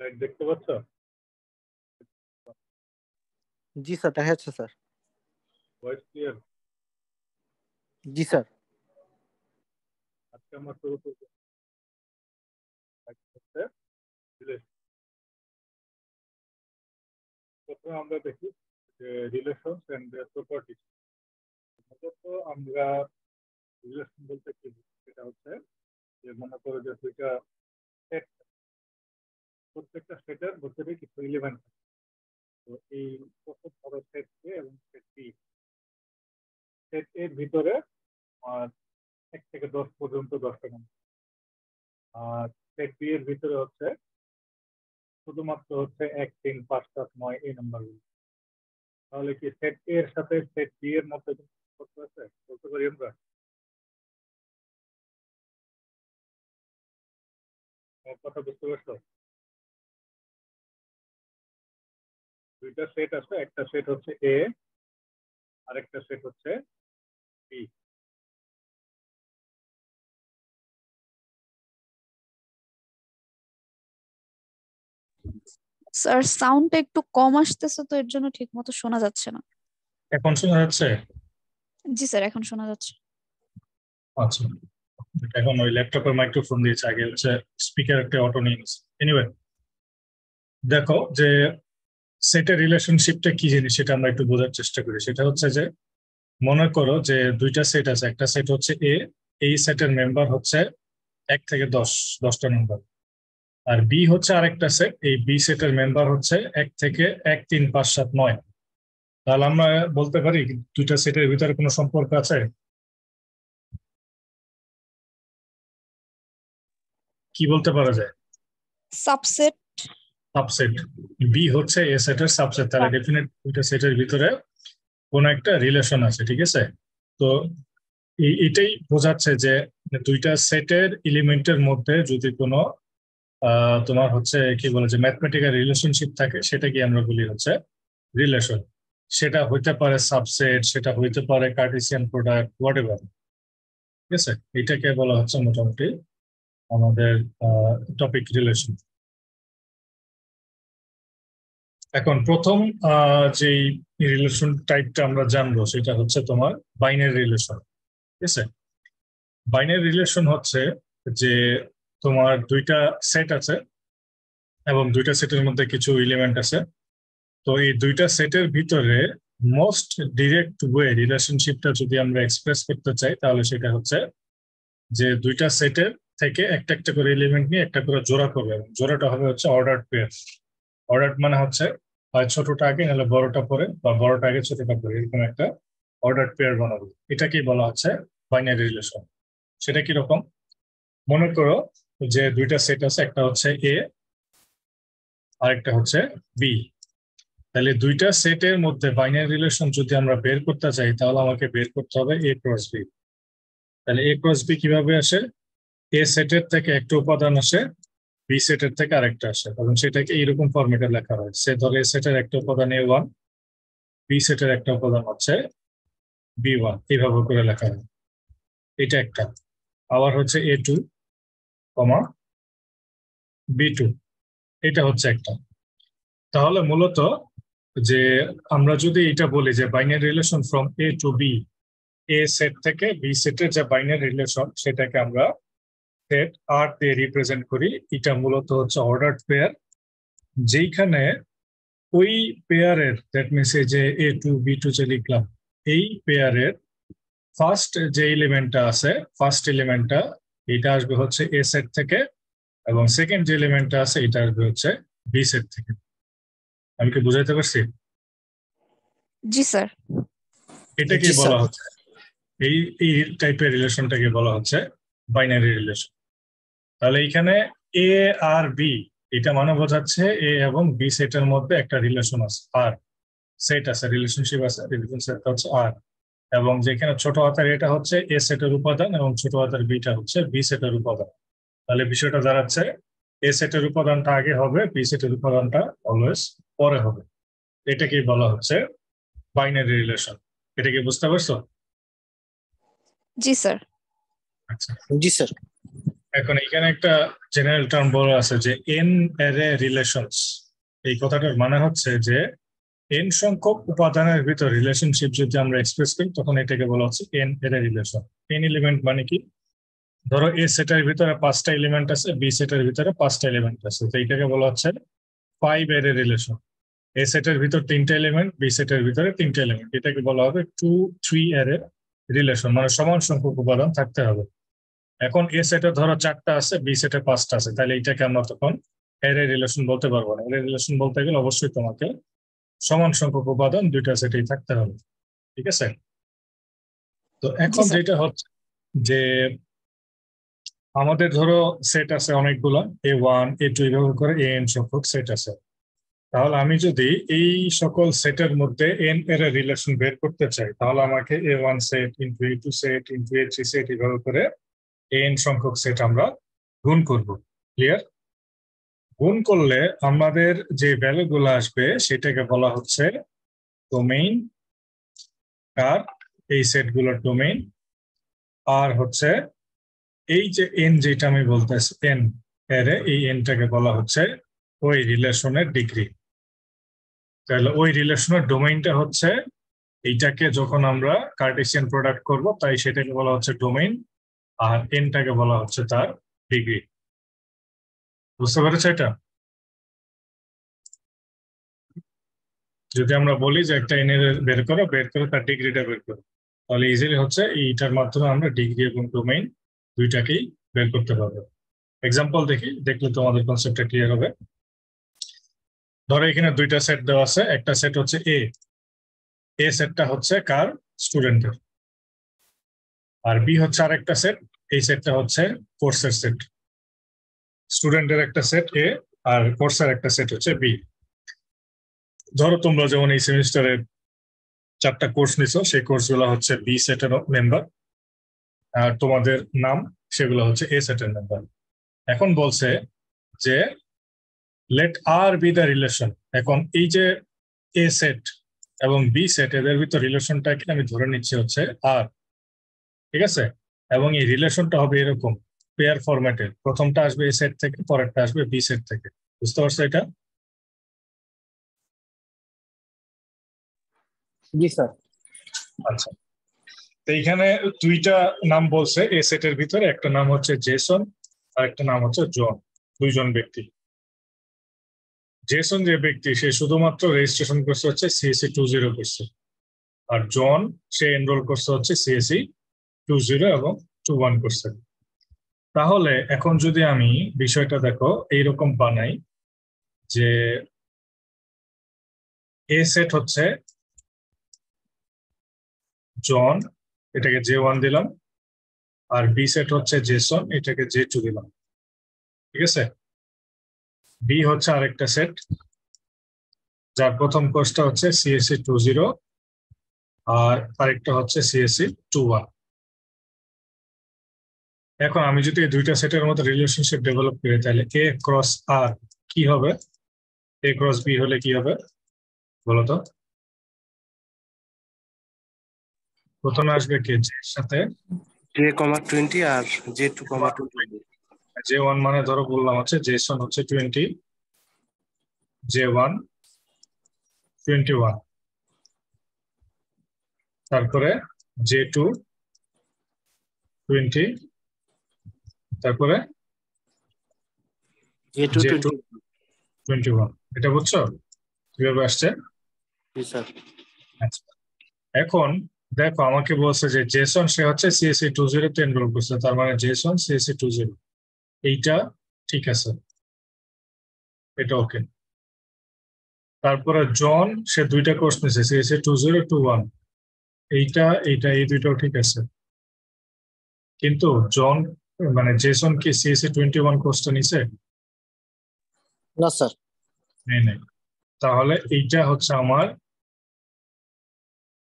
Light দেখতে পাচ্ছ জি sir দেখা যাচ্ছে স্যার ভয়েস ক্লিয়ার জি স্যার আজকে আমার শুরু করব প্রথমে আমরা দেখি যে রিলেশনস এন্ড প্রপার্টিজ মূলত আমরা রিলেশন বলতে কি সেটা হচ্ছে যে মনে করো যে দুইটা সেট প্রত্যেকটা সেটের ভেতরে কিছু ইলেভেন তো এই প্রথম ধরো সেট এ এবং সেট বি সেট এর ভিতরে আর এক থেকে দশ পর্যন্ত দশটা নম্বর আর সেট বি এর ভিতরে হচ্ছে শুধুমাত্র হচ্ছে এক তিন পাঁচ সাত নয় এই নাম্বারগুলো তাহলে কি সেট এ এর সাথে সেট বি এর মধ্যে করতে আছে বলতে পারি আমরা হ্যাঁ, কথা বুঝতে পারছো দুইটা সেট আছে একটা সেট হচ্ছে এ আর একটা সেট হচ্ছে বি স্যার সাউন্ডটা একটু কম আসতেছে তো এর জন্য ঠিকমতো শোনা যাচ্ছে না এখন শোনা যাচ্ছে জি স্যার এখন শোনা যাচ্ছে আচ্ছা এখন ওই ল্যাপটপের মাইক্রোফোন দিয়েছে আগে হচ্ছে স্পিকার একটা অটো নিয়ে এনিওয়ে দেখো যে সেটের রিলেশনশিপটা কি জিনিস সেটা আমরা একটু বোঝার চেষ্টা করি সেটা হচ্ছে যে মনে করো যে দুইটা সেট আছে একটা সেট হচ্ছে এ এই সেটের মেম্বার হচ্ছে এক থেকে দশ দশটা মেম্বার আর বি হচ্ছে আরেকটা সেট এই বি সেটের মেম্বার হচ্ছে এক থেকে এক তিন পাঁচ সাত নয় তাহলে আমরা বলতে পারি দুইটা সেটের ভিতরে কোনো সম্পর্ক আছে কি বলতে পারা যায় সাবসেট সাবসেট বি হচ্ছে এ সেটের সাবসেট তাহলে ডেফিনেট দুইটা সেটের ভিতরে কোন একটা রিলেশন আছে ঠিক আছে তো এটাই বোঝাচ্ছে যে দুইটা সেটের এলিমেন্টের মধ্যে যদি কোনো তোমার হচ্ছে কি বলে যে ম্যাথমেটিক্যাল রিলেশনশিপ থাকে সেটা কি আমরা বলি হচ্ছে রিলেশন সেটা হইতে পারে সাবসেট সেটা হইতে পারে কার্টিসিয়ান প্রোডাক্ট হোয়াট এভার ঠিক আছে এটাকে বলা হচ্ছে মোটামুটি আমাদের টপিক রিলেশন এখন প্রথম যে রিলেশন টাইপটা আমরা জানবো সেটা হচ্ছে তোমার বাইনের রিলেশন ঠিক আছে বাইনের রিলেশন হচ্ছে যে তোমার দুইটা সেট আছে এবং দুইটা সেটের মধ্যে কিছু ইলিমেন্ট আছে তো এই দুইটা সেটের ভিতরে মোস্ট ডিরেক্ট ওয়ে রিলেশনশিপটা যদি আমরা এক্সপ্রেস করতে চাই তাহলে সেটা হচ্ছে যে দুইটা সেটের থেকে একটা একটা করে এলিমেন্ট নিয়ে একটা করে জোড়া করবে জোড়াটা হবে হচ্ছে অর্ডার পেয়ার অর্ডার মানে হচ্ছে হয় ছোটটা আগে নাহলে বড়টা পরে বা বড়টা আগে ছোটটা পরে এরকম একটা অর্ডার পেয়ার বানাবো এটাকেই বলা হচ্ছে বাইনারি রিলেশন সেটা কি রকম মনে করো যে দুইটা সেট আছে একটা হচ্ছে এ আরেকটা হচ্ছে বি তাহলে দুইটা সেটের মধ্যে বাইনারি রিলেশন যদি আমরা বের করতে চাই তাহলে আমাকে বের করতে হবে এ ক্রস বি তাহলে এ ক্রস বি কিভাবে আসে এ সেটের থেকে একটা উপাদান আসে বি সেটের থেকে আরেকটা আসে কারণ সেটাকে এইরকম ফরম্যাটে লেখা হয় সে ধরে এ সেটের একটা উপাদান এ ওয়ান বি সেটের একটা উপাদান হচ্ছে বি ওয়ান এইভাবে করে লেখা হয় এটা একটা আবার হচ্ছে A two comma B two এটা হচ্ছে একটা তাহলে মূলত যে আমরা যদি এটা বলি যে binary relation from A to B A set থেকে বি সেটের যে বাইনারি রিলেশন সেটাকে আমরা সেট আর দিয়ে রিপ্রেজেন্ট করি এটা মূলত হচ্ছে অর্ডার পেয়ার যেইখানে ওই পেয়ারের দ্যাট মিনস যে এ টু বি টু যে লিখলাম এই পেয়ারের ফার্স্ট যে এলিমেন্টটা আছে ফার্স্ট এলিমেন্টটা এটা আসবে হচ্ছে এ সেট থেকে এবং সেকেন্ড যে এলিমেন্টটা আছে এটা আসবে হচ্ছে বি সেট থেকে আমি কি বুঝাইতে পারছি জি স্যার এটাকে বলা হচ্ছে এই এই টাইপের রিলেশনটাকে বলা হচ্ছে বাইনারি রিলেশন তাহলে এখানে এ আর বি এটা মানে বোঝাচ্ছে এ এবং বি সেটের মধ্যে একটা রিলেশন আছে আর সেট আছে রিলেশনশিপ আছে রিলেশন সেটটা হচ্ছে আর এবং যেখানে ছোট হাতের এটা হচ্ছে এ সেটের উপাদান এবং ছোট হাতের বিটা হচ্ছে বি সেটের উপাদান তাহলে বিষয়টা দাঁড়াচ্ছে এ সেটের উপাদানটা আগে হবে বি সেটের উপাদানটা অলওয়েজ পরে হবে এটাকে বলা হচ্ছে বাইনারি রিলেশন এটা কি বুঝতে পারছো জি স্যার আচ্ছা জি স্যার এখন এখানে একটা জেনারেল টার্ম বলা আছে যে এন অ্যারে রিলেশনস এই কথাটার মানে হচ্ছে যে এন সংখ্যক উপাদানের ভিতর রিলেশনশিপ যদি আমরা এক্সপ্রেস করি তখন এটাকে বলা হচ্ছে এন এর রিলেশন এন এলিমেন্ট মানে কি ধরো এ সেটের ভিতরে পাঁচটা এলিমেন্ট আছে বি সেটের ভিতরে পাঁচটা এলিমেন্ট আছে তো এইটাকে বলা হচ্ছে ফাইভ এর রিলেশন এ সেটের ভিতর তিনটা এলিমেন্ট বি সেটের ভিতরে তিনটা এলিমেন্ট এটাকে বলা হবে টু থ্রি এর রিলেশন মানে সমান সংখ্যক উপাদান থাকতে হবে এখন এ সেটে ধরো চারটা আছে বি সেটে পাঁচটা আছে তাহলে এইটাকে আমরা তখন এর রিলেশন বলতে পারবো না এর রিলেশন বলতে গেলে অবশ্যই তোমাকে সমান সংখ্যক উপাদান দুইটা সেটেই থাকতে হবে ঠিক আছে তো আচ্ছা এখন যেটা হচ্ছে যে আমাদের ধরো সেট আছে অনেকগুলো এ ওয়ান এ টু এভাবে করে এ এন সংখ্যক সেট আছে তাহলে আমি যদি এই সকল সেটের মধ্যে এন এর রিলেশন বের করতে চাই তাহলে আমাকে A one set into A two set into A three set এভাবে করে এন সংখ্যক সেট আমরা গুণ করব ক্লিয়ার গুণ করলে আমাদের যে ভ্যালুগুলো আসবে সেটাকে বলা হচ্ছে ডোমেইন কার এই সেটগুলোর ডোমেইন আর হচ্ছে এই যে এন যেটা আমি বলতেছি এন এর এই এনটাকে বলা হচ্ছে ওই রিলেশনের ডিগ্রি তাহলে ওই রিলেশনের ডোমেইনটা হচ্ছে এইটাকে যখন আমরা কার্টেসিয়ান প্রোডাক্ট করব তাই সেটাকে বলা হচ্ছে ডোমেইন আর এনটাকে বলা হচ্ছে তার ডিগ্রি বুঝতে পেরেছ এটা যদি আমরা বলি যে একটা এনে বের করো বের করে তার ডিগ্রিটা বের করো তাহলে ইজিলি হচ্ছে এইটার মাধ্যমে আমরা ডিগ্রি এবং ডোমেইন দুইটাকেই বের করতে পারবো এক্সাম্পল দেখি দেখলে তোমাদের কনসেপ্টটা ক্লিয়ার হবে ধরো এখানে দুইটা সেট দেওয়া আছে একটা সেট হচ্ছে এ এ সেটটা হচ্ছে কার স্টুডেন্টের আর বি হচ্ছে আরেকটা সেট এই সেটটা হচ্ছে কোর্সের সেট স্টুডেন্টের একটা সেট এ আর কোর্সের একটা সেট হচ্ছে বি ধরো তোমরা যেমন এই সেমিস্টারে চারটা কোর্স নিছো সেই কোর্সগুলো হচ্ছে বি সেটের মেম্বার আর তোমাদের নাম সেগুলো হচ্ছে এ সেটের মেম্বার এখন বলছে যে let R be the relation এখন এই যে এ সেট এবং বি সেট এদের ভিতর রিলেশনটাকে আমি ধরে নিচ্ছি হচ্ছে আর ঠিক আছে এবং এই রিলেশনটা হবে এরকম পেয়ার ফরম্যাটের প্রথমটা আসবে এ সেট থেকে পরেরটা আসবে বি সেট থেকে বুঝতে পারছো এটা জি স্যার আচ্ছা তো এইখানে দুইটা নাম বলছে এ সেটের ভিতরে একটা নাম হচ্ছে জেসন আর একটা নাম হচ্ছে জন দুইজন ব্যক্তি জেসন যে ব্যক্তি সে শুধুমাত্র রেজিস্ট্রেশন করছে হচ্ছে সিএসি টু জিরো করছে আর জন সে এনরোল করছে হচ্ছে সিএসি টু জিরো এবং টু ওয়ান করছে তাহলে এখন যদি আমি বিষয়টা দেখো এইরকম বানাই যে এ সেট হচ্ছে জন এটাকে জে ওয়ান দিলাম আর বি সেট হচ্ছে জেসন এটাকে জে টু দিলাম ঠিক আছে বি হচ্ছে আরেকটা সেট যার প্রথম কোর্সটা হচ্ছে সিএসসি টু জিরো আর আরেকটা হচ্ছে সিএসসি টু ওয়ান এখন আমি যদি দুইটা সেটের মধ্যে রিলেশনশিপ ডেভেলপ করি তাহলে এ ক্রস আর কি হবে এ ক্রস বি হলে কি হবে বলতো প্রথমে আসবে কে জে এর সাথে জে কমা টোয়েন্টি আর J two comma twenty J one মানে ধরো বললাম হচ্ছে জেসন হচ্ছে twenty J one twenty one তারপরে জে টু টোয়েন্টি তারপরে এটা বুঝছো কিভাবে আসছে আচ্ছা। এখন দেখো আমাকে বলছে যে জেসন সে হচ্ছে সিএসসি টু জিরো তে এনরোল করছে তার মানে জেসন সিএসসি টু জিরো এইটা ঠিক আছে এটা ওকে তারপরে জন সে দুইটা কোর্স নিছে CSC two zero two one এইটা এইটা এই দুইটাও ঠিক আছে কিন্তু জন মানে জেসন কি সিএসি টোয়েন্টি ওয়ান কোর্সটা নিছে না স্যার নেই নেই তাহলে এইটা হচ্ছে আমার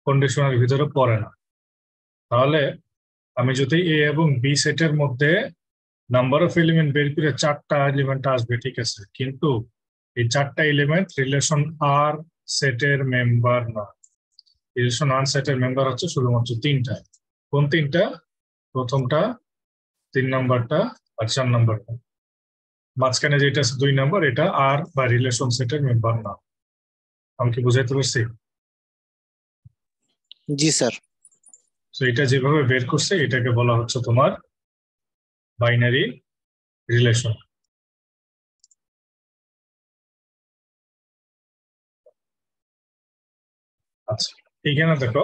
কন্ডিশনের ভিতরে পড়ে না তাহলে আমি যদি এ এবং বি সেটের মধ্যে নাম্বার অফ এলিমেন্ট বের করে চারটা এলিমেন্ট আসবে ঠিক আছে কিন্তু এই চারটা এলিমেন্ট রিলেশন আর সেটের মেম্বার না রিলেশন আর সেটের মেম্বার হচ্ছে শুধুমাত্র তিনটা কোন তিনটা প্রথমটা তিন নাম্বারটা আর চার নাম্বারটা মাঝখানে যেটা আছে দুই নাম্বার এটা আর বা রিলেশন সেটের মেম্বার না আমি কি বুঝাইতে পারছি জি স্যার তো এটা যেভাবে বের করছে এটাকে বলা হচ্ছে তোমার বাইনারি রিলেশন আচ্ছা এইখানে দেখো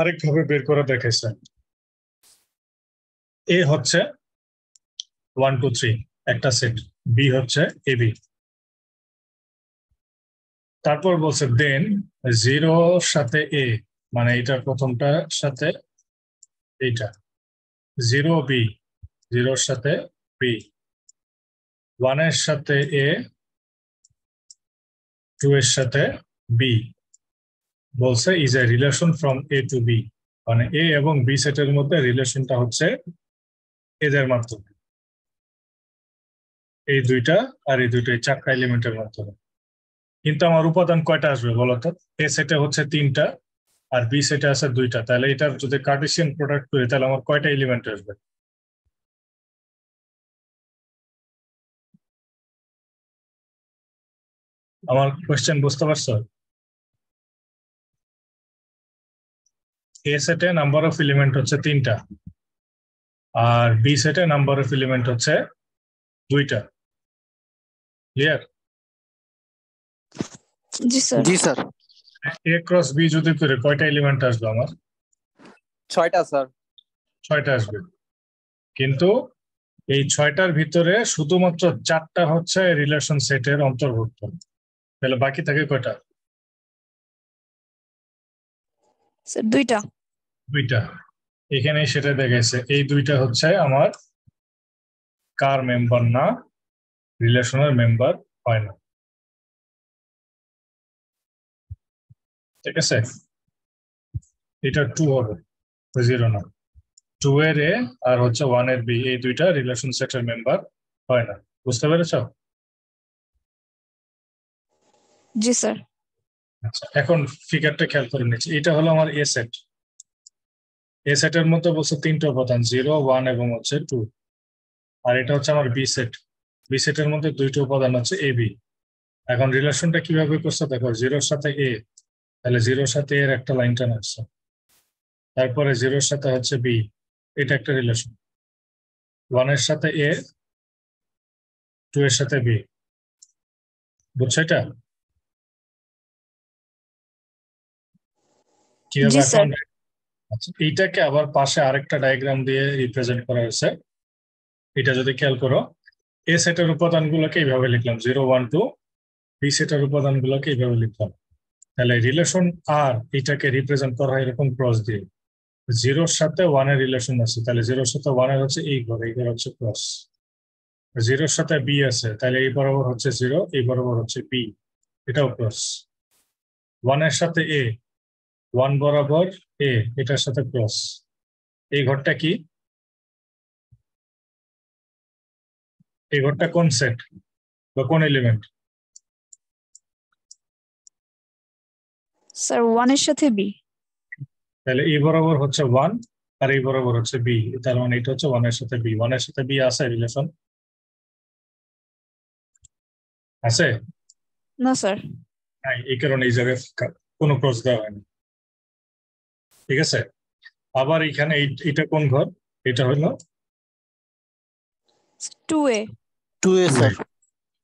আরেকভাবে বের করে দেখাইছে এ হচ্ছে ওয়ান টু থ্রি একটা সেট বি হচ্ছে এ বি তারপর বলছে দেন জিরো সাথে এ মানে এটা প্রথমটার সাথে এইটা জিরো বি জিরোর সাথে বি ওয়ানের সাথে এ টু এর সাথে বি বলছে is a relation from A to B মানে এ এবং বি সেটের মধ্যে রিলেশনটা হচ্ছে এদের মাধ্যমে এই দুইটা আর এই দুইটা চারটা এলিমেন্টের মাধ্যমে কিন্তু আমার উপাদান কয়টা আসবে বলতো এ সেটে হচ্ছে তিনটা আর বি সেটে আছে দুইটা তাহলে এটার যদি কার্টেশিয়ান প্রোডাক্ট করি তাহলে আমার কয়টা এলিমেন্ট আসবে আমার কোয়েশ্চেন বুঝতে পারছো এ সেটে নাম্বার অফ এলিমেন্ট হচ্ছে তিনটা আর বি সেটে নাম্বার অফ এলিমেন্ট হচ্ছে দুইটা ক্লিয়ার জি স্যার এ ক্রস বি যদি করে কয়টা এলিমেন্ট আসবে আমার ছয়টা স্যার ছয়টা আসবে কিন্তু এই ছয়টার ভিতরে শুধুমাত্র চারটা হচ্ছে রিলেশন সেটের অন্তর্ভুক্ত তাহলে বাকি থাকে কয়টা দুইটা দুইটা এখানে সেটা দেখাইছে এই দুইটা হচ্ছে আমার কার মেম্বার না রিলেশনের মেম্বার হয় না ঠিক আছে এটা টু হবে জিরো না টু এর এ আর হচ্ছে ওয়ান এর বি এই দুইটা রিলেশন সেটের মেম্বার হয় না বুঝতে পেরেছ জি স্যার আচ্ছা এখন ফিগারটা খেয়াল করে নিচ্ছি এটা হলো আমার এ সেট এ সেটের মধ্যে বলছে তিনটে উপাদান জিরো ওয়ান এবং হচ্ছে টু আর এটা হচ্ছে আমার বি সেট বি সেটের মধ্যে দুইটা উপাদান হচ্ছে এ বি এখন রিলেশনটা কিভাবে করছে দেখো জিরোর সাথে এ তাহলে জিরোর সাথে এর একটা লাইন টান আসছে তারপরে জিরোর সাথে হচ্ছে বি এটা একটা রিলেশন ওয়ানের সাথে এ টু এর সাথে বি বুঝছো এটা কিভাবে আচ্ছা, এইটাকে আবার পাশে আরেকটা ডায়াগ্রাম দিয়ে রিপ্রেজেন্ট করা হয়েছে এটা যদি খেয়াল করো এ সেটের উপাদানগুলোকে এইভাবে লিখলাম জিরো ওয়ান টু বি সেটের উপাদানগুলোকে এইভাবে লিখলাম তাহলে রিলেশন আর এটাকে রিপ্রেজেন্ট করা হয় এরকম ক্রস দিয়ে জিরোর সাথে ওয়ানের রিলেশন আছে তাহলে জিরোর সাথে ওয়ানের হচ্ছে এই ঘর এই ঘর হচ্ছে ক্রস জিরোর সাথে বি আছে তাহলে এই বরাবর হচ্ছে জিরো এই বরাবর হচ্ছে বি এটাও ক্রস ওয়ানের সাথে এ ওয়ান বরাবর এ এটার সাথে ক্রস এই ঘরটা কি এই ঘরটা কোন সেট বা কোন এলিমেন্ট স্যার ওয়ান এর সাথে বি তাহলে এ বরাবর হচ্ছে ওয়ান আর এই বরাবর হচ্ছে বি তার মানে এটা হচ্ছে ওয়ান এর সাথে বি ওয়ান এর সাথে বি আছে রিলেশন আছে না স্যার এই কারণে এই জায়গায় কোনো ক্রস দেওয়া হয়নি ঠিক আছে আবার এখানে এটা কোন ঘর এটা হলো two A two A sir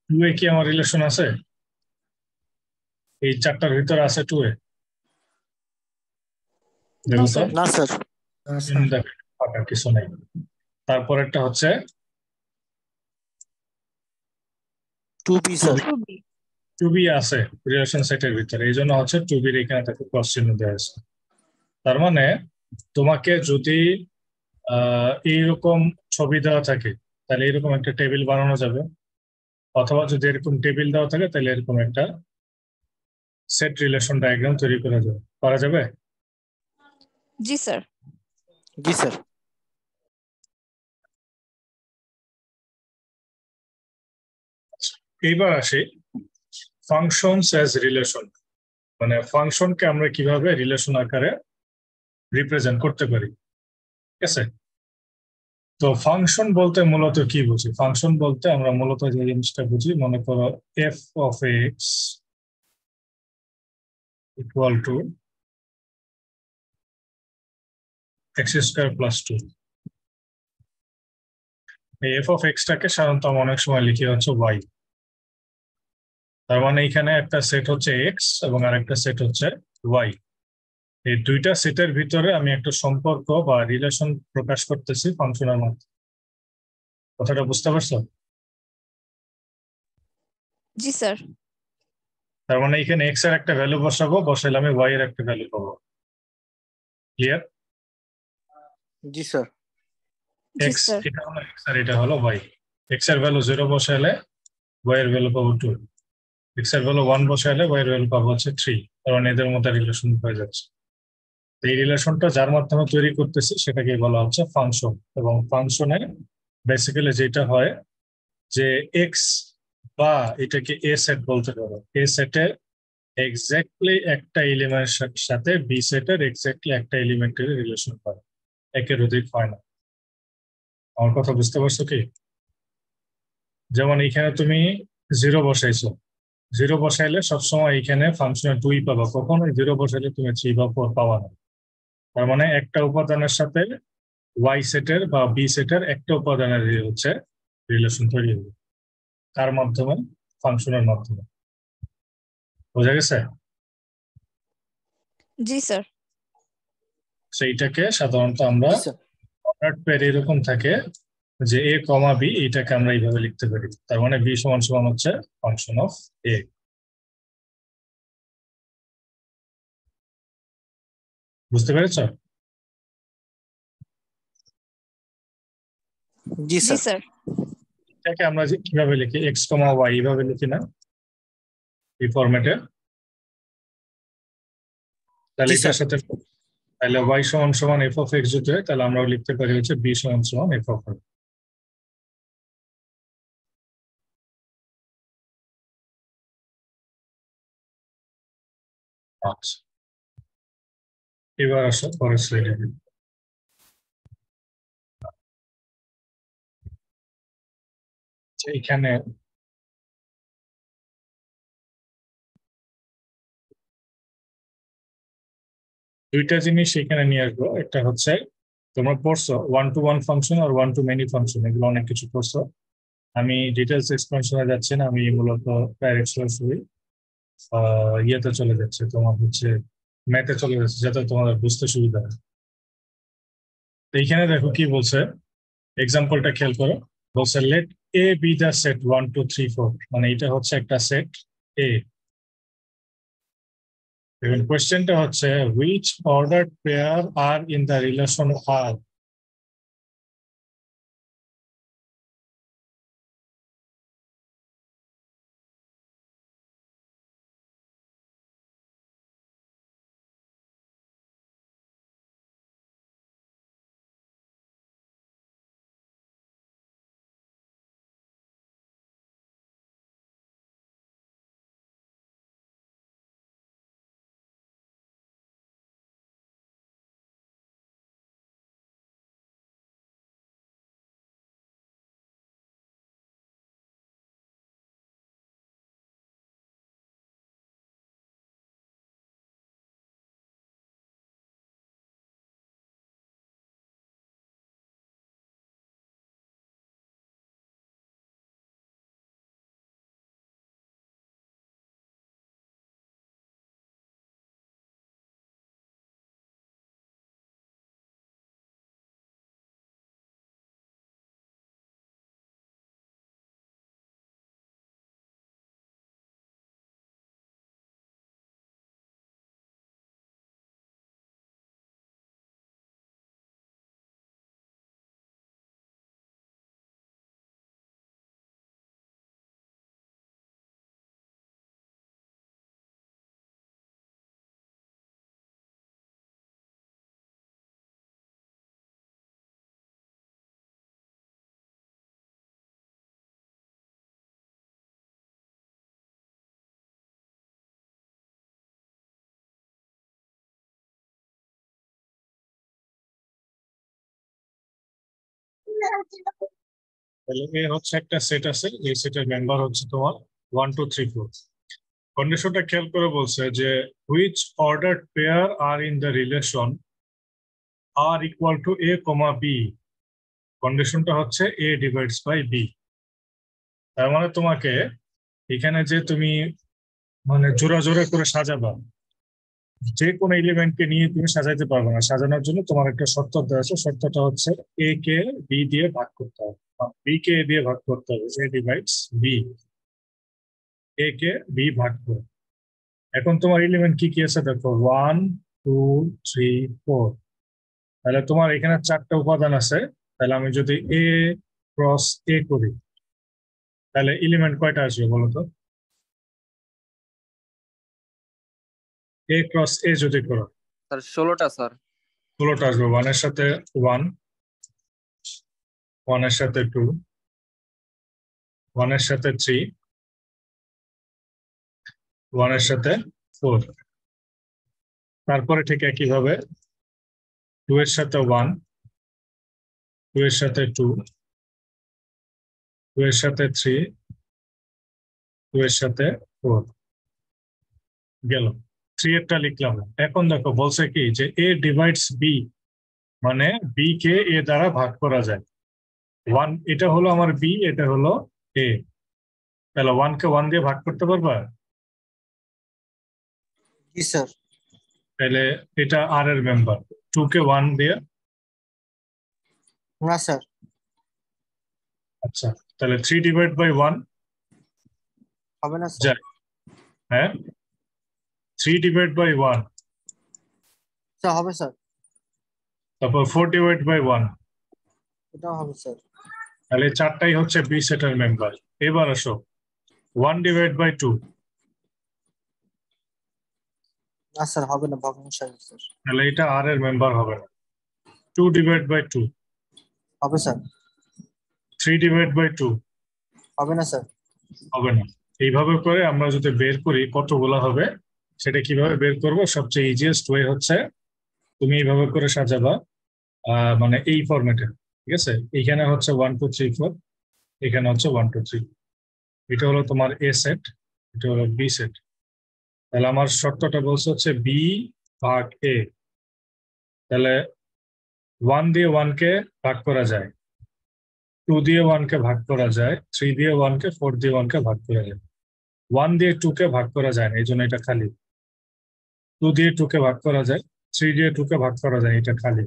two A কি আমার রিলেশন আছে এই চারটার ভিতরে আছে টু এ না স্যার কিছু নেই তারপর একটা হচ্ছে টু বি স্যার টু আছে রিলেশন সেটের ভিতরে এই জন্য হচ্ছে টু বির এখানে তাকে ক্রস চিহ্ন দেওয়া আছে তার মানে তোমাকে যদি এইরকম ছবি দেওয়া থাকে তাহলে এরকম একটা টেবিল বানানো যাবে অথবা যদি এরকম টেবিল দেওয়া থাকে তাহলে এরকম একটা সেট রিলেশন ডায়াগ্রাম তৈরি করা যাবে করা যাবে জি স্যার জি স্যার এইবার আসি ফাংশনস অ্যাজ রিলেশন মানে ফাংশনকে আমরা কিভাবে রিলেশন আকারে রিপ্রেজেন্ট করতে পারি ঠিক আছে তো ফাংশন বলতে মূলত কি বুঝি ফাংশন বলতে আমরা মূলত যে জিনিসটা বুঝি মনে করো F of X equal to X square plus two এই এফ অফ এক্সটাকে সাধারণত আমরা অনেক সময় লিখি হচ্ছে ওয়াই তার মানে এখানে একটা সেট হচ্ছে এক্স এবং আরেকটা সেট হচ্ছে ওয়াই এই দুইটা সেটের ভিতরে আমি একটা সম্পর্ক বা রিলেশন প্রকাশ করতেছি ফাংশনের মাধ্যমে কথাটা বুঝতে পারছো জি স্যার তার মানে এখানে এক্স এর একটা ভ্যালু বসাবো বসাইলে আমি ওয়াই এর একটা ভ্যালু পাবো ক্লিয়ার জি স্যার এক্স এটা হলো এক্স আর এটা হলো ওয়াই এক্স এর ভ্যালু জিরো বসাইলে ওয়াই এর ভ্যালু পাবো টু এক্স এর ভ্যালু ওয়ান বসাইলে ওয়াই এর ভ্যালু পাবো হচ্ছে থ্রি কারণ মানে এদের মধ্যে রিলেশন হয়ে যাচ্ছে এই রিলেশনটা যার মাধ্যমে তৈরি করতেছে সেটাকে বলা হচ্ছে ফাংশন এবং ফাংশনে বেসিক্যালি যেটা হয় যে এক্স বা এটাকে এ সেট বলতে পারো এ সেটে এক্স্যাক্টলি একটা এলিমেন্টের সাথে বি সেটের এক্স্যাক্টলি একটা এলিমেন্টের রিলেশন হয় একের অধিক হয় না আমার কথা বুঝতে পারছো কি যেমন এখানে তুমি জিরো বসাইছো জিরো বসাইলে সবসময় এখানে ফাংশনে দুই পাবা কখনো জিরো বসাইলে তুমি থ্রি বা ফোর পাওয়া না তার মানে একটা উপাদানের সাথে ওয়াই সেটের বা বি সেটের একটা উপাদানের হচ্ছে রিলেশন তৈরি হবে তার মাধ্যমে ফাংশনের মাধ্যমে বোঝা গেছে জি স্যার সেইটাকে সাধারণত আমরা অর্ডার পেয়ার এরকম থাকে যে এ কমা বি এটাকে আমরা এইভাবে লিখতে পারি তার মানে বি সমান সমান হচ্ছে ফাংশন অফ এ বুঝতে পেরেছ জি স্যার এটাকে আমরা কিভাবে লিখি এক্স কমা ওয়াই এইভাবে লিখি না এই ফরম্যাটে তাহলে এটার সাথে তাহলে ওয়াই সমান সমান এফ অফ এক্স যদি হয় তাহলে আমরাও লিখতে পারি হচ্ছে বি সমান সমান এফ অফ আচ্ছা এবার আসো পরের স্লাইডে এইখানে দুইটা জিনিস এখানে নিয়ে আসবো একটা হচ্ছে তোমরা পড়ছো ওয়ান টু ওয়ান ফাংশন আর ওয়ান টু মেনি ফাংশন এগুলো অনেক কিছু পড়ছো আমি ডিটেলস এক্সপ্লেনশনে যাচ্ছি না আমি মূলত ডাইরেক্ট সরাসরি ইয়েতে চলে যাচ্ছে তোমার হচ্ছে ম্যাথে চলে গেছে যাতে তোমাদের বুঝতে সুবিধা হয় এইখানে দেখো কি বলছে এক্সাম্পলটা খেয়াল করো বলছে let A be the set one two three four মানে এটা হচ্ছে একটা সেট এ কোয়েশ্চেনটা হচ্ছে which order pair are in the relation R তাহলে এ হচ্ছে একটা সেট আছে এই সেটের মেম্বার হচ্ছে তোমার ওয়ান টু থ্রি ফোর কন্ডিশনটা খেয়াল করে বলছে যে which order pair are in the relation R equal to A comma B কন্ডিশনটা হচ্ছে এ ডিভাইডস বাই বি তার মানে তোমাকে এখানে যে তুমি মানে জোড়া জোড়া করে সাজাবা যে কোনো ইলিমেন্টকে নিয়ে তুমি সাজাইতে পারবে না সাজানোর জন্য তোমার একটা শর্ত দেওয়া আছে শর্তটা হচ্ছে এ কে বি দিয়ে ভাগ করতে হবে বি হ্যাঁ, কে এ দিয়ে ভাগ করতে হবে এ ডিভাইডস বি এ কে বি ভাগ করে এখন তোমার ইলিমেন্ট কি কি আছে দেখো ওয়ান টু থ্রি ফোর তাহলে তোমার এখানে চারটা উপাদান আছে তাহলে আমি যদি এ ক্রস এ করি তাহলে ইলিমেন্ট কয়টা আসবে বলো তো এ ক্রস এ যদি করো স্যার ষোলোটা স্যার ষোলোটা আসবে ওয়ান এর সাথে ওয়ান ওয়ান এর সাথে টু ওয়ান এর সাথে থ্রি ওয়ান এর সাথে ফোর তারপরে ঠিক একইভাবে টু এর সাথে ওয়ান টু এর সাথে টু টু এর সাথে থ্রি টু এর সাথে ফোর গেল থ্রি একটা লিখলাম এখন দেখো বলছে কি যে এ ডিভাইডস বি মানে বি কে এ দ্বারা ভাগ করা যায় ওয়ান এটা হলো আমার বি এটা হলো এ তাহলে ওয়ান কে ওয়ান দিয়ে ভাগ করতে পারবা স্যার তাহলে এটা আর এর মেম্বার টু কে ওয়ান দিয়ে না স্যার আচ্ছা তাহলে থ্রি ডিভাইড বাই ওয়ান হবে না স্যার হ্যাঁ 3 divided by 1 স্যার হবে স্যার তারপর 4 divided বাই 1 how হবে স্যার তাহলে চারটাই হচ্ছে বি সেটের মেম্বার এবার আসো 1 ডিভাইড বাই 2 না স্যার হবে না ভগ্নাংশ তাহলে এটা আর এর মেম্বার হবে না 2 ডিভাইড বাই 2 হবে স্যার 3 ডিভাইড বাই 2 হবে না স্যার হবে না এইভাবে করে আমরা যদি বের করি কতগুলো হবে সেটা কিভাবে বের করব সবচেয়ে ইজিয়েস্ট ওয়ে হচ্ছে তুমি এইভাবে করে সাজাবা মানে এই ফরম্যাটে ঠিক আছে এইখানে হচ্ছে ওয়ান টু থ্রি ফোর এখানে হচ্ছে ওয়ান টু থ্রি এটা হলো তোমার এ সেট এটা হলো বি সেট তাহলে আমার শর্তটা বলছে হচ্ছে বি ভাগ এ তাহলে ওয়ান দিয়ে ওয়ানকে ভাগ করা যায় টু দিয়ে ওয়ানকে ভাগ করা যায় থ্রি দিয়ে ওয়ানকে ফোর দিয়ে ওয়ানকে ভাগ করা যায় ওয়ান দিয়ে টুকে ভাগ করা যায় না এই জন্য এটা খালি টু দিয়ে টুকে ভাগ করা যায় থ্রি দিয়ে টুকে ভাগ করা যায় এটা খালি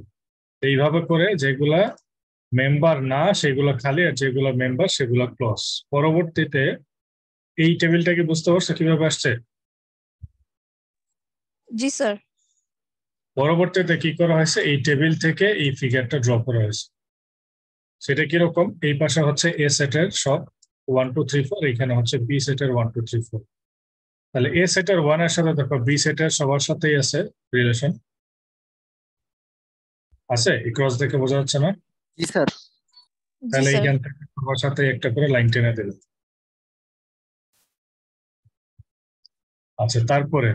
এইভাবে করে যেগুলা মেম্বার না সেগুলো খালি আর যেগুলো মেম্বার সেগুলো ক্লস পরবর্তীতে এই টেবিলটাকে বুঝতে পারছো কিভাবে আসছে জি স্যার পরবর্তীতে কি করা হয়েছে এই টেবিল থেকে এই ফিগারটা ড্র করা হয়েছে সেটা কিরকম এই পাশে হচ্ছে এ সেটের সব ওয়ান টু থ্রি ফোর এখানে হচ্ছে বি সেটের ওয়ান টু থ্রি ফোর তাহলে এ সেটার ওয়ান এর সাথে দেখো বি সেটার সবার সাথেই আছে রিলেশন আছে ক্রস দেখে বোঝা যাচ্ছে না জি স্যার তাহলে এইখান থেকে সবার সাথে একটা করে লাইন টেনে দেবে আচ্ছা তারপরে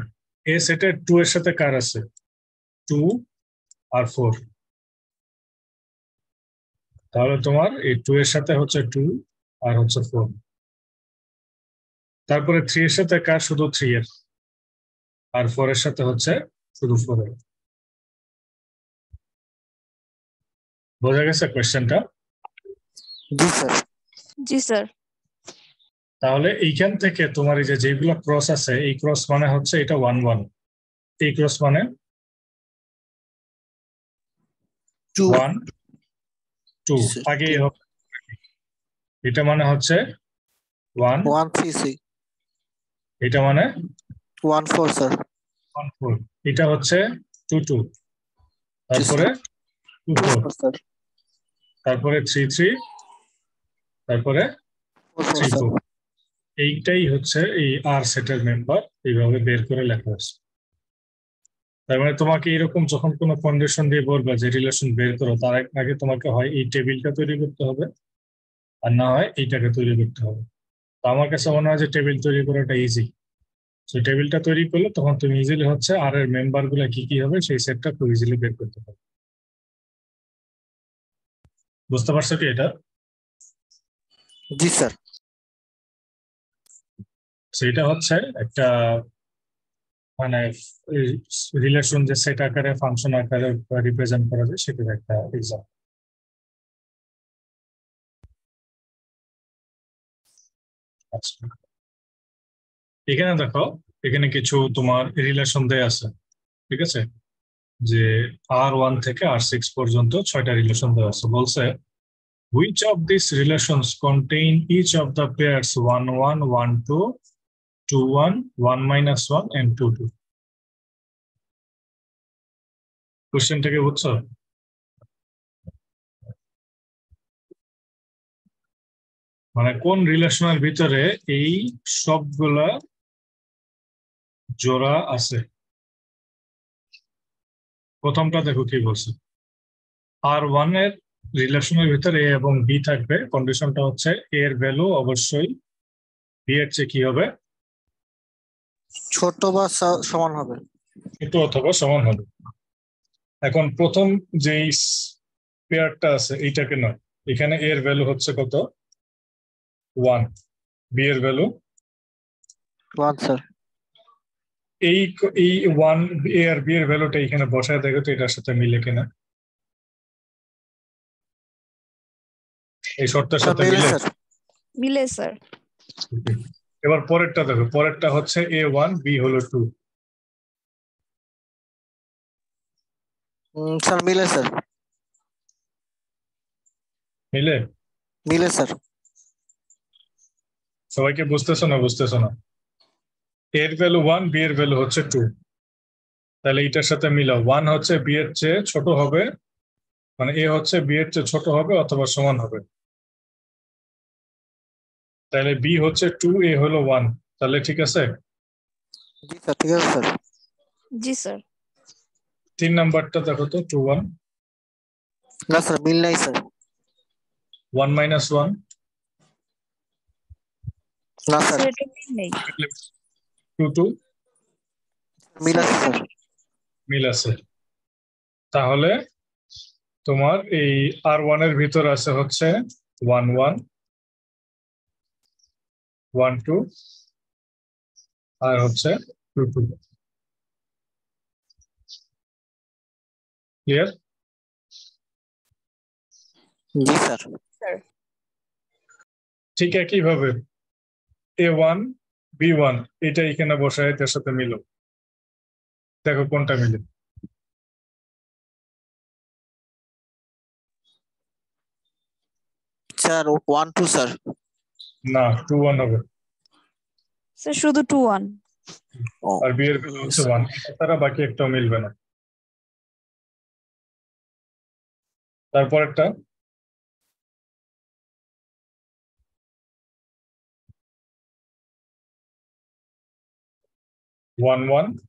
এ সেটের টু এর সাথে কার আছে টু আর ফোর তাহলে তোমার এই টু এর সাথে হচ্ছে টু আর হচ্ছে ফোর তারপরে থ্রি এর সাথে কার শুধু থ্রি এর আর ফোর এর সাথে হচ্ছে শুধু ফোর এর বোঝা গেছে কোয়েশ্চেনটা জি স্যার জি স্যার তাহলে এইখান থেকে তোমার এই যে যেগুলো ক্রস আছে এই ক্রস মানে হচ্ছে এটা ওয়ান ওয়ান এই ক্রস মানে টু ওয়ান টু আগে এটা মানে হচ্ছে ওয়ান ওয়ান থ্রি সিক্স এটা মানে one four sir one four এটা হচ্ছে টু টু তারপরে টু ফোর তারপরে থ্রি থ্রি তারপরে থ্রি ফোর এইটাই হচ্ছে এই আর সেটের মেম্বার এইভাবে বের করে লেখা আছে তার মানে তোমাকে এরকম যখন কোনো কন্ডিশন দিয়ে বলবে যে রিলেশন বের করো তার আগে তোমাকে হয় এই টেবিলটা তৈরি করতে হবে আর না হয় এইটাকে তৈরি করতে হবে তো আমার কাছে মনে হয় যে টেবিল তৈরি করাটা ইজি সো টেবিলটা তৈরি করলে তখন তুমি ইজিলি হচ্ছে আর এর মেম্বার গুলা কি কি হবে সেই সেটটা খুব ইজিলি বের করতে পারবে বুঝতে পারছো কি এটা জি স্যার সেটা হচ্ছে একটা মানে রিলেশন যে সেট আকারে ফাংশন আকারে রিপ্রেজেন্ট করা যায় সেটার একটা এক্সাম্পল এখানে দেখো এখানে কিছু তোমার রিলেশন দেয় আছে ঠিক আছে যে আর ওয়ান থেকে আর সিক্স পর্যন্ত ছয়টা রিলেশন দেওয়া আছে বলছে of this these contain contain of of the one one one two two one one minus one and two two 2 থেকে বুঝছো মানে কোন রিলেশনের ভিতরে এই সবগুলা জোড়া আছে প্রথমটা দেখো কি বলছে আর ওয়ান এর রিলেশনের ভিতরে এ এবং বি থাকবে কন্ডিশনটা হচ্ছে এ এর ভ্যালু অবশ্যই বি এর চেয়ে কি হবে ছোট বা সমান হবে ছোট অথবা সমান হবে এখন প্রথম যেই পেয়ারটা আছে এইটাকে নয় এখানে এর ভ্যালু হচ্ছে কত 1 b এর ভ্যালু 1 স্যার এই এই 1 এ আর b এর ভ্যালুটা এখানে বসায় দেখো তো এটার সাথে মিলে কিনা এই শর্তের সাথে মিলে মিলে স্যার এবার পরেরটা দেখো পরেরটা হচ্ছে a ওয়ান বি হলো টু স্যার মিলে স্যার মিলে মিলে স্যার সবাইকে বুঝতেছো না বুঝতেছো না এর ভ্যালু ওয়ান বি এর ভ্যালু হচ্ছে টু তাহলে এটার সাথে মিলাও ওয়ান হচ্ছে বি এর চেয়ে ছোট হবে মানে এ হচ্ছে বি এর চেয়ে ছোট হবে অথবা সমান হবে তাহলে বি হচ্ছে টু এ হলো ওয়ান তাহলে ঠিক আছে জি স্যার ঠিক আছে স্যার জি স্যার তিন নাম্বারটা দেখো তো টু ওয়ান না স্যার মিল নাই স্যার ওয়ান মাইনাস ওয়ান না স্যার নেই টু টু মিল আছে স্যার মিল আছে তাহলে তোমার এই আর ওয়ান এর ভিতর আছে হচ্ছে ওয়ান ওয়ান ওয়ান টু আর হচ্ছে টু টু ক্লিয়ার জি স্যার ঠিক একইভাবে এ ওয়ান বি ওয়ান এটা এখানে বসায় এটার সাথে মিলো দেখো কোনটা মিলে স্যার ওয়ান টু স্যার না টু ওয়ান হবে স্যার শুধু টু ওয়ান আর বি এর হচ্ছে ওয়ান তারা বাকি একটাও মিলবে না তারপর একটা 1, 1.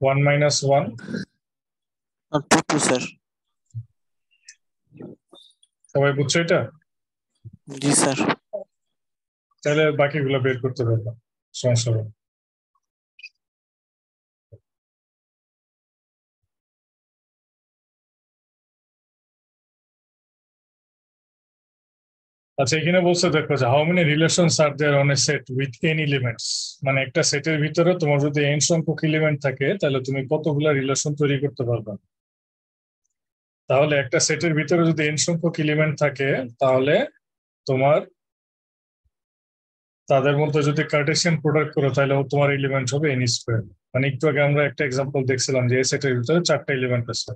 1 minus 1. Uh, 2, 2, sir. সবাই বুঝছো এটা জি স্যার তাহলে বাকিগুলো বের করতে পারবো সমস্যা হবে আচ্ছা এখানে বলছে দেখো যে how many relations are there on A set with N elements মানে একটা সেটের ভিতরে তোমার যদি এন সংখ্যক এলিমেন্ট থাকে তাহলে তুমি কতগুলো রিলেশন তৈরি করতে পারবে তাহলে একটা সেটের ভিতরে যদি এন সংখ্যক এলিমেন্ট থাকে তাহলে তোমার তাদের মধ্যে যদি কার্টেসিয়ান প্রোডাক্ট করো তাহলে তোমার এলিমেন্ট হবে এন স্কোয়ার মানে একটু আগে আমরা একটা এক্সাম্পল দেখছিলাম যে এই সেটের ভিতরে চারটা এলিমেন্ট আছে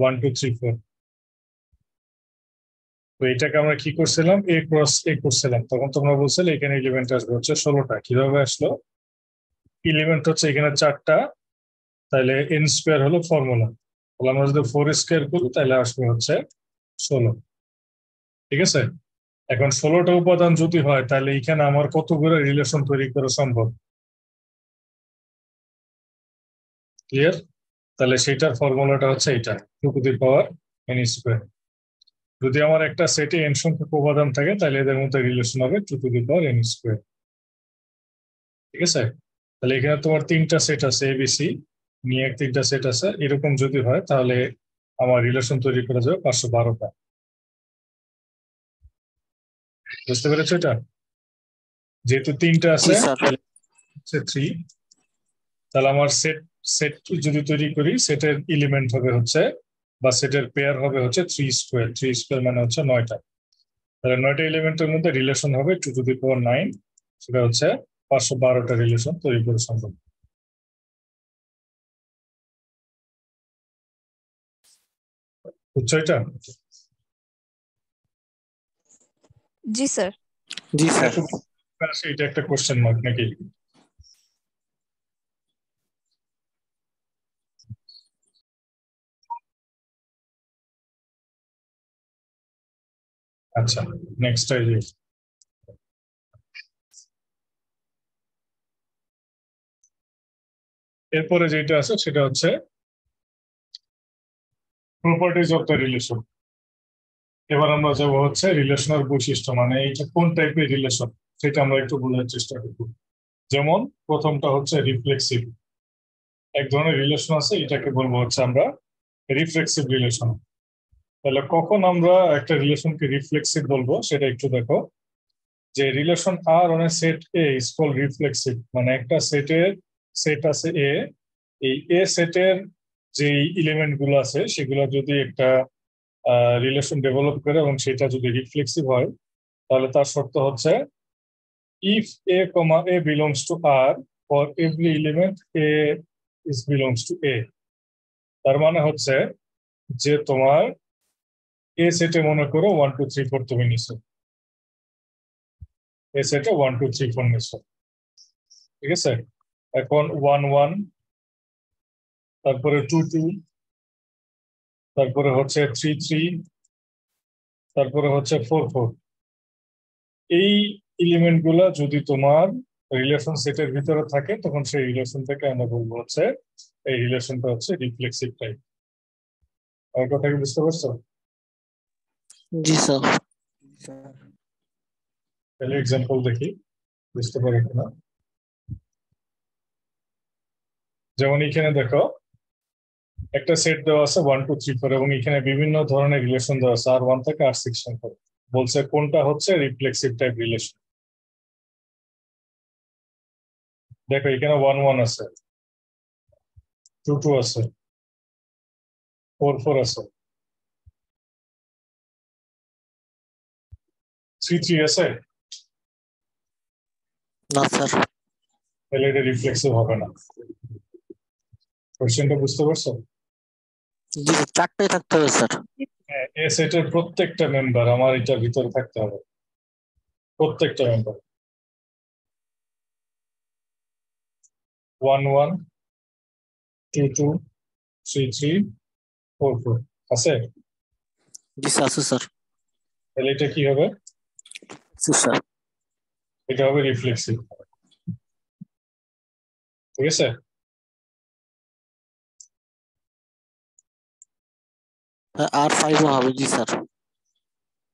ওয়ান টু থ্রি ফোর তো এটাকে আমরা কি করছিলাম এ ক্রস এ করছিলাম তখন তোমরা বলছিলে এখানে ইলেভেন্ট আসবে হচ্ছে ষোলোটা কিভাবে আসলো ইলেভেন্ট হচ্ছে এখানে চারটা তাহলে এন স্কোয়ার হলো ফর্মুলা তাহলে আমরা যদি ফোর স্কোয়ার করি তাহলে আসবে হচ্ছে ষোলো ঠিক আছে এখন ষোলোটা উপাদান যদি হয় তাহলে এখানে আমার কতগুলো রিলেশন তৈরি করা সম্ভব ক্লিয়ার তাহলে সেটার ফর্মুলাটা হচ্ছে এটা two the power N square যদি আমার একটা সেটে এন সংখ্যক উপাদান থাকে তাহলে এদের মধ্যে রিলেশন হবে two to the power N square ঠিক আছে তাহলে এখানে তোমার তিনটা সেট আছে এবিসি নিয়ে এক তিনটা সেট আছে এরকম যদি হয় তাহলে আমার রিলেশন তৈরি করা যাবে পাঁচশো বারোটা বুঝতে পেরেছো এটা যেহেতু তিনটা আছে থ্রি তাহলে আমার সেট সেট যদি তৈরি করি সেটের এলিমেন্ট হবে হচ্ছে বা সেটের পেয়ার হবে হচ্ছে থ্রি স্কোয়ার থ্রি স্কোয়ার মানে হচ্ছে নয়টা তাহলে নয়টা এলিমেন্টের মধ্যে রিলেশন হবে two to the power nine সেটা হচ্ছে পাঁচশো বারোটা রিলেশন তৈরি করে সম্ভব এটা জি স্যার জি স্যার এটা একটা কোশ্চেন মার্ক নাকি আচ্ছা নেক্সট এরপরে যেটা আছে সেটা হচ্ছে প্রপার্টিজ অফ দ্য রিলেশন এবার আমরা যাবো হচ্ছে রিলেশনের বৈশিষ্ট্য মানে এইটা কোন টাইপের রিলেশন সেটা আমরা একটু বোঝার চেষ্টা করব যেমন প্রথমটা হচ্ছে রিফ্লেক্সিভ এক ধরনের রিলেশন আছে এটাকে বলবো হচ্ছে আমরা রিফ্লেক্সিভ রিলেশন তাহলে কখন আমরা একটা রিলেশনকে রিফ্লেক্সিভ বলবো সেটা একটু দেখো যে relation R on A set A is call reflexive মানে একটা সেটের সেট আছে এ এই এ সেটের যে ইলিমেন্ট গুলো আছে সেগুলো যদি একটা রিলেশন ডেভেলপ করে এবং সেটা যদি রিফ্লেক্সিভ হয় তাহলে তার শর্ত হচ্ছে if A comma A belongs to R for every element A is belongs to A তার মানে হচ্ছে যে তোমার এ সেটে মনে করো ওয়ান টু থ্রি ফোর তুমি নিছো এ সেটে ওয়ান টু থ্রি ফোর নিছো ঠিক আছে এখন ওয়ান ওয়ান তারপরে টু টু তারপরে হচ্ছে থ্রি থ্রি তারপরে হচ্ছে ফোর ফোর এই এলিমেন্টগুলো যদি তোমার রিলেশন সেটের ভিতরে থাকে তখন সেই থেকে আমরা বলবো হচ্ছে এই রিলেশনটা হচ্ছে রিফ্লেক্সিভ টাইপ আর কথা কি বুঝতে পারছো জি স্যার তাহলে এক্সাম্পল দেখি বুঝতে পারি কিনা যেমন এখানে দেখো একটা সেট দেওয়া আছে ওয়ান টু থ্রি ফোর এবং এখানে বিভিন্ন ধরনের রিলেশন দেওয়া আছে আর ওয়ান থেকে আর সিক্স সম্পর্কে বলছে কোনটা হচ্ছে রিফ্লেক্সিভ টাইপ রিলেশন দেখো এখানে ওয়ান ওয়ান আছে টু টু আছে ফোর ফোর আছে C3 আছে না স্যার তাহলে এটা রিফ্লেক্সিভ হবে না কোশ্চেনটা বুঝতে পারছো জি চারটাই থাকতে হবে স্যার হ্যাঁ, এ সেটের প্রত্যেকটা মেম্বার আমার এটা ভিতরে থাকতে হবে প্রত্যেকটা member one one two two three three four four আছে জি আছে স্যার তাহলে এটা কি হবে Uh, reflexive স্যার এটা হবে রিফ্লেক্সিভ ঠিক আছে আর ফাইভও হবে জি স্যার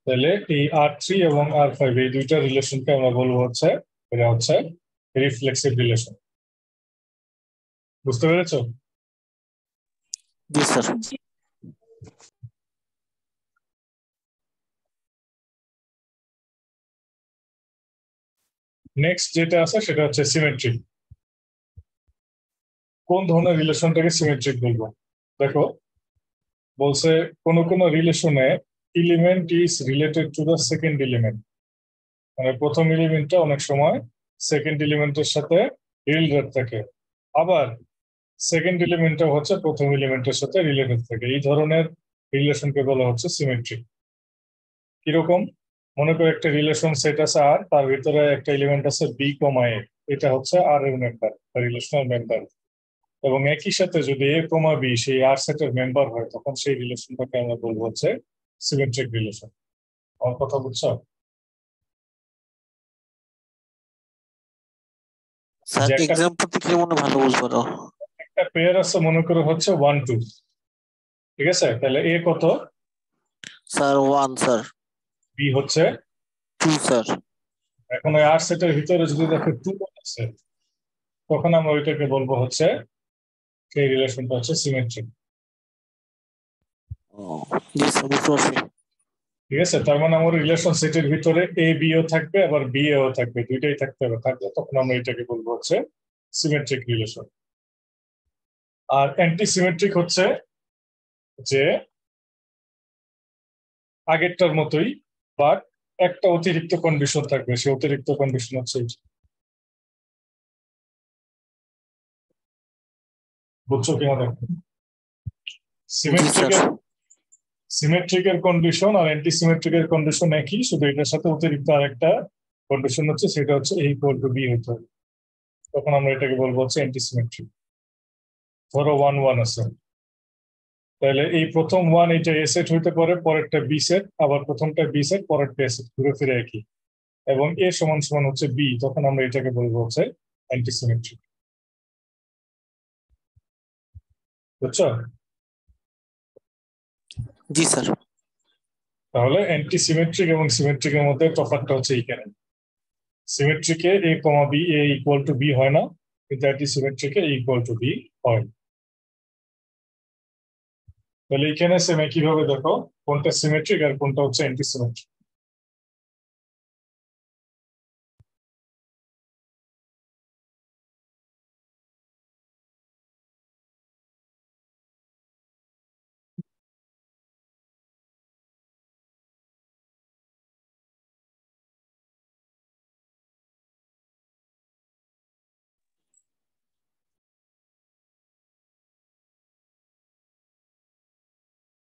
তাহলে এই আর থ্রি এবং আর ফাইভ এই দুইটা রিলেশনকে আমরা বলবো হচ্ছে এটা হচ্ছে রিফ্লেক্সিভ রিলেশন বুঝতে পেরেছো জি স্যার নেক্সট যেটা আছে সেটা হচ্ছে সিমেট্রিক কোন ধরনের রিলেশনটাকে সিমেট্রিক বলবো দেখো বলছে কোন কোন রিলেশনে element is related to the second element মানে প্রথম এলিমেন্টটা অনেক সময় সেকেন্ড এলিমেন্টের সাথে রিলেটেড থাকে আবার সেকেন্ড এলিমেন্টটা হচ্ছে প্রথম এলিমেন্টের সাথে রিলেটেড থাকে এই ধরনের রিলেশনকে বলা হচ্ছে সিমেট্রিক কিরকম মনে করো একটা রিলেশন সেট আছে আর তার ভিতরে একটা এলিমেন্ট আছে বি কমা এ এটা হচ্ছে আর এর মেম্বার রিলেশনাল মেম্বার এবং একই সাথে যদি এ কমা বি সেই আর সেটের মেম্বার হয় তখন সেই রিলেশনটাকে আমরা বলবো হচ্ছে সিমেট্রিক রিলেশন আমার কথা বুঝছো একটা পেয়ার আছে মনে করো হচ্ছে ওয়ান টু ঠিক আছে তাহলে এ কত স্যার ওয়ান স্যার বি হচ্ছে টু স্যার এখন ওই আর সেটের ভিতরে যদি দেখো টু আছে তখন আমরা ওইটাকে বলবো হচ্ছে সেই রিলেশনটা হচ্ছে সিমেট্রিক ঠিক আছে তার মানে আমার রিলেশন সেটের ভিতরে এ বি ও থাকবে আবার বি এ ও থাকবে দুইটাই থাকতে হবে থাকবে তখন আমরা এটাকে বলবো হচ্ছে সিমেট্রিক রিলেশন আর অ্যান্টি সিমেট্রিক হচ্ছে যে আগেরটার মতোই বাট একটা অতিরিক্ত কন্ডিশন থাকবে সে অতিরিক্ত কন্ডিশন হচ্ছে বুঝছো কিনা দেখো সিমেট্রিকের সিমেট্রিকের কন্ডিশন আর অ্যান্টি সিমেট্রিকের কন্ডিশন একই শুধু এটার সাথে অতিরিক্ত আরেকটা কন্ডিশন হচ্ছে সেটা হচ্ছে এই ইকুয়াল টু বি হইতে হবে তখন আমরা এটাকে বলবো হচ্ছে অ্যান্টি সিমেট্রিক ধরো ওয়ান ওয়ান আছে তাহলে এই প্রথম ওয়ান এটা এসেট সেট হইতে পারে পরেরটা বি সেট আবার প্রথমটা বি সেট পরেরটা এসেট ঘুরে ফিরে একই এবং এ সমান সমান হচ্ছে বি তখন আমরা এটাকে বলবো হচ্ছে অ্যান্টিসিমেট্রিক বুঝছো জি স্যার তাহলে অ্যান্টিসিমেট্রিক এবং সিমেট্রিকের মধ্যে তফাৎটা হচ্ছে এইখানে সিমেট্রিকে A comma B A equal to B হয় না কিন্তু অ্যান্টিসিমেট্রিকে ইকুয়াল টু বি হয় তাহলে এখানে সেমে কিভাবে দেখো কোনটা সিমেট্রিক আর কোনটা হচ্ছে সিমেট্রিক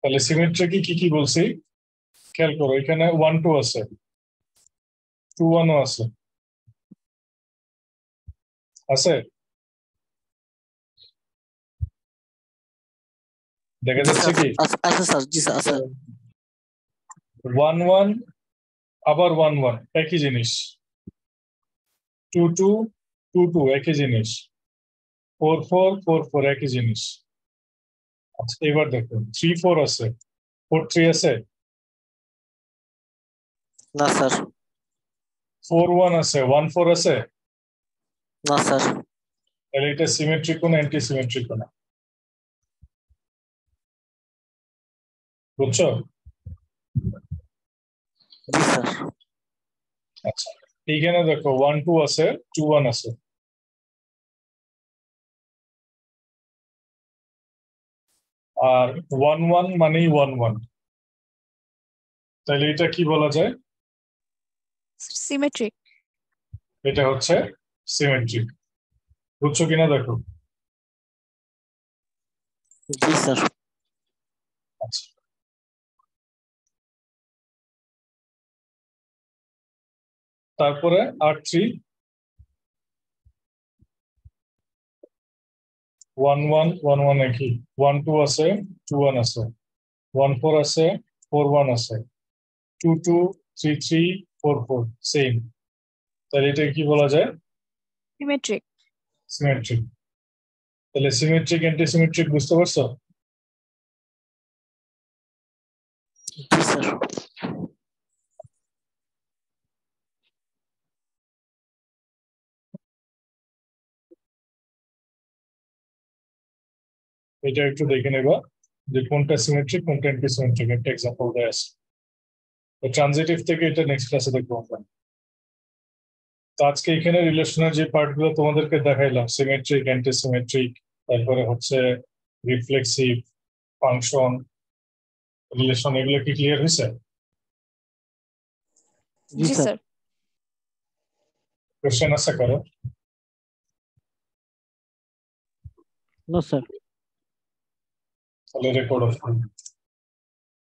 তাহলে সিমেট্রিকই কি কি বলছি খেয়াল করো এখানে ওয়ান টু আছে টু ওয়ানও আছে আছে দেখা যাচ্ছে কি ওয়ান ওয়ান আবার ওয়ান ওয়ান একই জিনিস টু টু টু টু একই জিনিস ফোর ফোর ফোর ফোর একই জিনিস এবার দেখুন থ্রি ফোর আছে ফোর থ্রি আছে না স্যার ফোর ওয়ান আছে ওয়ান ফোর আছে না স্যার তাহলে এটা সিমেট্রিক না অ্যান্টি সিমেট্রিক না বুঝছো আচ্ছা এইখানে দেখো ওয়ান টু আছে টু ওয়ান আছে আর ওয়ান ওয়ান মানেই ওয়ান ওয়ান তাহলে এটা কি বলা যায় সিমেট্রিক এটা হচ্ছে সিমেট্রিক বুঝছো কিনা দেখো আচ্ছা। তারপরে আর three one one one one একই ওয়ান টু আছে টু ওয়ান আছে ওয়ান ফোর আছে ফোর ওয়ান আছে two two three three four four same তাহলে এটা কি বলা যায় সিমেট্রিক সিমেট্রিক তাহলে সিমেট্রিক অ্যান্টিসিমেট্রিক বুঝতে পারছো এটা একটু দেখে নেবা যে কোনটা সিমেট্রিক কোনটা অ্যান্টিসিমেট্রিক একটা এক্সাম্পল দেয়া আছে তো ট্রানজিটিভ থেকে এটা নেক্সট ক্লাসে দেখবো আমরা তো আজকে এখানে রিলেশনের যে পার্টগুলো তোমাদেরকে দেখাইলাম সিমেট্রিক অ্যান্টি সিমেট্রিক তারপরে হচ্ছে রিফ্লেক্সিভ ফাংশন রিলেশন এগুলো কি ক্লিয়ার হয়েছে জি স্যার কোশ্চেন আছে করো no sir little Record of